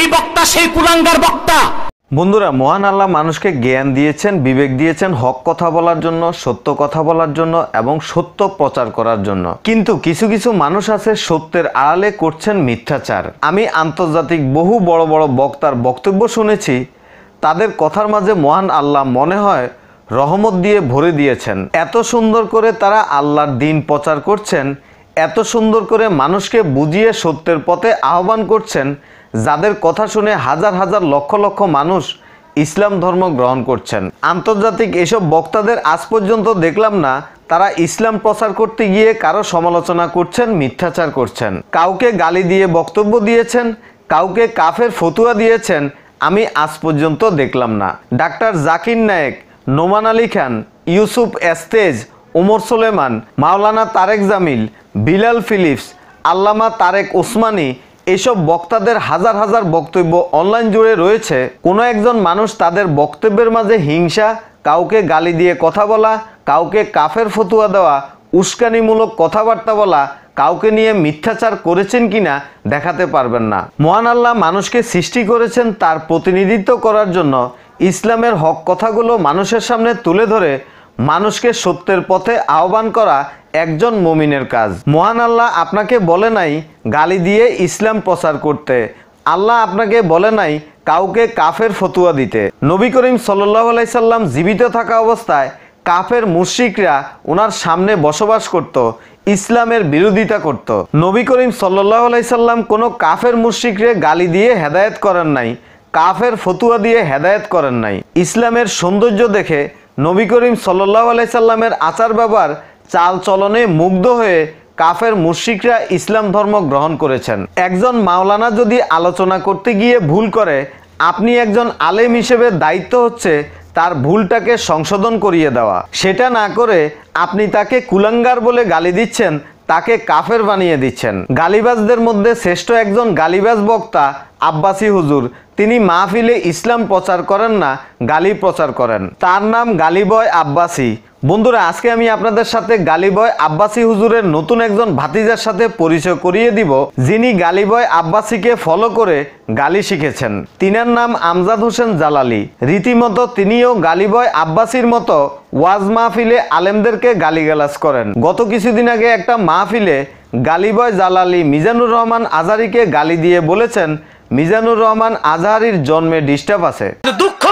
এই বক্তা সেই কুলাঙ্গার বক্তা বন্ধুরা মহান আল্লাহ মানুষকে জ্ঞান দিয়েছেন বিবেক দিয়েছেন হক কথা বলার জন্য সত্য কথা বলার জন্য এবং সত্য প্রচার করার জন্য কিন্তু কিছু কিছু মানুষ আছে সত্যের আড়ালে করছেন মিথ্যাচার আমি আন্তর্জাতিক বহু বড় বড় বক্তার বক্তব্য শুনেছি তাদের কথার মাঝে মহান আল্লাহ মনে হয় রহমত দিয়ে ভরে দিয়েছেন এত সুন্দর করে তারা আল্লাহর দিন প্রচার করছেন এত সুন্দর করে মানুষকে বুঝিয়ে সত্যের পথে আহ্বান করছেন যাদের কথা শুনে হাজার হাজার লক্ষ লক্ষ মানুষ ইসলাম ধর্ম গ্রহণ করছেন আন্তর্জাতিক এসব বক্তাদের আজ পর্যন্ত দেখলাম না তারা ইসলাম প্রচার করতে গিয়ে কারো সমালোচনা করছেন মিথ্যাচার করছেন কাউকে গালি দিয়ে বক্তব্য দিয়েছেন কাউকে কাফের ফতুয়া দিয়েছেন আমি আজ পর্যন্ত দেখলাম না doctor Zakir Naik Nouman Ali Khan Yusuf Estes Omar Suleiman Maulana Tariq Jamil Bilal Philips Allama Tariq Osmani এসব বক্তাদের হাজার হাজার বক্তব্য অনলাইন জুড়ে রয়েছে কোনো একজন মানুষ তাদের বক্তব্যের মাঝে হিংসা কাউকে গালি দিয়ে কথা বলা কাউকে কাফের ফতুয়া দেওয়া উস্কানিমূলক কথাবার্তা বলা কাউকে নিয়ে মিথ্যাচার করেছেন কিনা দেখাতে পারবেন না মহান আল্লাহ মানুষকে সৃষ্টি করেছেন তার প্রতিনিধিত্ব করার জন্য ইসলামের হক কথাগুলো মানুষের সামনে তুলে ধরে মানুষকে সত্যের পথে আহ্বান করা একজন মমিনের কাজ মহান আল্লাহ আপনাকে বলে নাই গালি দিয়ে ইসলাম প্রচার করতে আল্লাহ আপনাকে বলে নাই কাউকে কাফের ফতুয়া দিতে নবী করিম সাল্লাহ আলাইসাল্লাম জীবিত থাকা অবস্থায় কাফের মুশিকরা ওনার সামনে বসবাস করত ইসলামের বিরোধিতা করত নবী করিম সাল্লাহ আলাইসাল্লাম কোনো কাফের মুশিকরে গালি দিয়ে হেদায়েত করেন নাই কাফের ফতুয়া দিয়ে হেদায়েত করেন নাই ইসলামের সৌন্দর্য দেখে নবী করিম সাল্লাহ আলাইসাল্লামের আচার ব্যবহার চাল চলনে মুগ্ধ হয়ে কাফের মুশ্রিকরা ইসলাম ধর্ম গ্রহণ করেছেন একজন মাওলানা যদি আলোচনা করতে গিয়ে ভুল করে আপনি একজন আলেম হিসেবে দায়িত্ব হচ্ছে তার ভুলটাকে সংশোধন করিয়ে দেওয়া সেটা না করে আপনি তাকে কুলাঙ্গার বলে গালি দিচ্ছেন তাকে কাফের বানিয়ে দিচ্ছেন গালিবাজদের মধ্যে শ্রেষ্ঠ একজন গালিবাজ বক্তা আব্বাসী হুজুর তিনি মাহফিলে ইসলাম প্রচার করেন না গালি প্রচার করেন তার নাম গালিবয় আব্বাসী বন্ধুরা আজকে আমি আপনাদের সাথে গালিবয় আব্বাসী হুজুরের নতুন একজন ভাতিজার সাথে পরিচয় করিয়ে দিব যিনি গালিবয় আব্বাসীকে ফলো করে গালি শিখেছেন তিনার নাম আমজাদ হোসেন জালালি রীতিমতো তিনিও গালিবয় আব্বাসীর মতো ওয়াজ মাহফিলে আলেমদেরকে গালিগালাজ করেন গত কিছুদিন আগে একটা মাহফিলে গালিবয় জালালি মিজানুর রহমান আজারিকে গালি দিয়ে বলেছেন মিজানুর রহমান আজহারির জন্মে ডিস্টার্ব আছে দুঃখ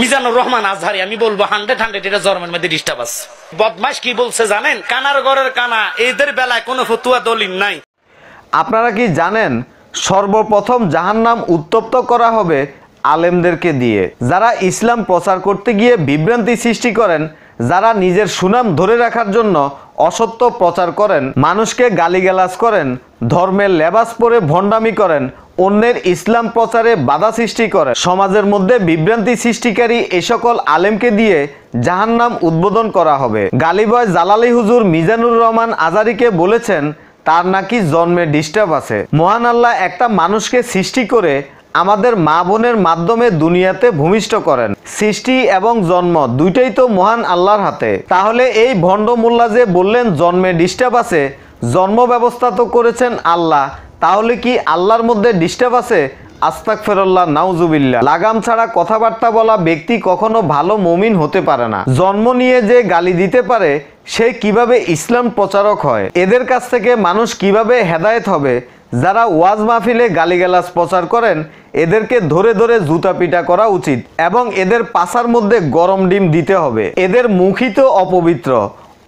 মিজানুর রহমান আজহারি আমি বলবো হান্ড্রেড হান্ড্রেড এটা জর্মের মধ্যে ডিস্টার্ব আছে বদমাস কি বলছে জানেন কানার ঘরের কানা এদের বেলায় কোনো ফতুয়া দলিল নাই আপনারা কি জানেন সর্বপ্রথম জাহান্নাম উত্তপ্ত করা হবে আলেমদেরকে দিয়ে যারা ইসলাম প্রচার করতে গিয়ে বিভ্রান্তি সৃষ্টি করেন যারা নিজের সুনাম ধরে রাখার জন্য অসত্য প্রচার করেন মানুষকে গালিগালাজ করেন ধর্মের লেবাস পরে ভণ্ডামি করেন অন্যের ইসলাম প্রচারে বাধা সৃষ্টি করে সমাজের মধ্যে বিভ্রান্তি সৃষ্টিকারী এ সকল আলেমকে দিয়ে জাহান নাম উদ্বোধন করা হবে গালিবয় জালালি হুজুর মিজানুর রহমান আজারিকে বলেছেন তার নাকি জন্মে ডিস্টার্ব আছে মহান আল্লাহ একটা মানুষকে সৃষ্টি করে আমাদের মা বোনের মাধ্যমে দুনিয়াতে ভূমিষ্ঠ করেন সৃষ্টি এবং জন্ম দুইটাই তো মহান আল্লাহর হাতে তাহলে এই ভণ্ড মোল্লা যে বললেন জন্মে ডিস্টার্ব আছে জন্ম ব্যবস্থা তো করেছেন আল্লাহ তাহলে কি আল্লাহর মধ্যে ডিস্টার্ব আছে আস্তাক ফেরল্লাহ নাউজুবিল্লা লাগাম ছাড়া কথাবার্তা বলা ব্যক্তি কখনো ভালো মমিন হতে পারে না জন্ম নিয়ে যে গালি দিতে পারে সে কিভাবে ইসলাম প্রচারক হয় এদের কাছ থেকে মানুষ কিভাবে হেদায়েত হবে যারা ওয়াজ মাহফিলে গালিগালাস প্রচার করেন এদেরকে ধরে ধরে জুতা পিটা করা উচিত এবং এদের পাশার মধ্যে গরম ডিম দিতে হবে এদের মুখিত অপবিত্র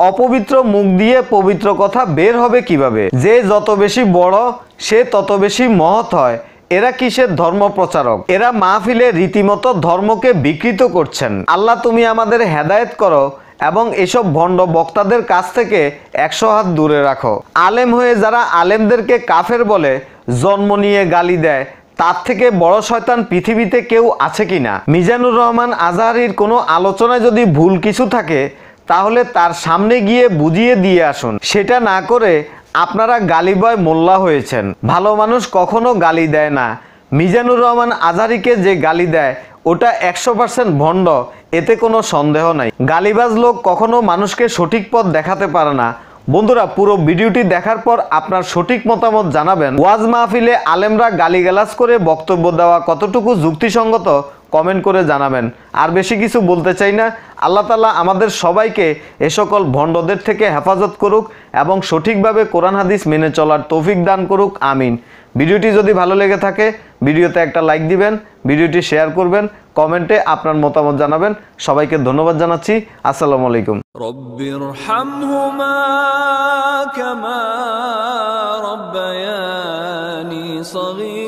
অপবিত্র মুখ দিয়ে পবিত্র কথা বের হবে কিভাবে যে যত বেশি বড় সে তত বেশি মহৎ হয় এরা কিসের ধর্ম প্রচারক এরা মাহফিলে রীতিমতো ধর্মকে বিকৃত করছেন আল্লাহ তুমি আমাদের হেদায়েত করো এবং এসব ভণ্ড বক্তাদের কাছ থেকে একশো হাত দূরে রাখো আলেম হয়ে যারা আলেমদেরকে কাফের বলে জন্ম নিয়ে গালি দেয় তার থেকে বড় শয়তান পৃথিবীতে কেউ আছে কিনা মিজানুর রহমান আজহারির কোনো আলোচনায় যদি ভুল কিছু থাকে তাহলে তার সামনে গিয়ে বুঝিয়ে দিয়ে আসুন সেটা না করে আপনারা গালিবয় মোল্লা হয়েছেন ভালো মানুষ কখনো গালি দেয় না মিজানুর রহমান আজারিকে যে গালি দেয় ওটা একশো পার্সেন্ট ভণ্ড এতে কোনো সন্দেহ নাই গালিবাজ লোক কখনো মানুষকে সঠিক পথ দেখাতে পারে না বন্ধুরা পুরো ভিডিওটি দেখার পর আপনার সঠিক মতামত জানাবেন ওয়াজ মাহফিলে আলেমরা গালিগালাজ করে বক্তব্য দেওয়া কতটুকু যুক্তিসঙ্গত কমেন্ট করে জানাবেন আর বেশি কিছু বলতে চাই না আল্লাহ তালা আমাদের সবাইকে এ সকল ভণ্ডদের থেকে হেফাজত করুক এবং সঠিকভাবে কোরআন হাদিস মেনে চলার তৌফিক দান করুক আমিন ভিডিওটি যদি ভালো লেগে থাকে ভিডিওতে একটা লাইক দিবেন ভিডিওটি শেয়ার করবেন কমেন্টে আপনার মতামত জানাবেন সবাইকে ধন্যবাদ জানাচ্ছি আসসালামু আলাইকুম রব্বির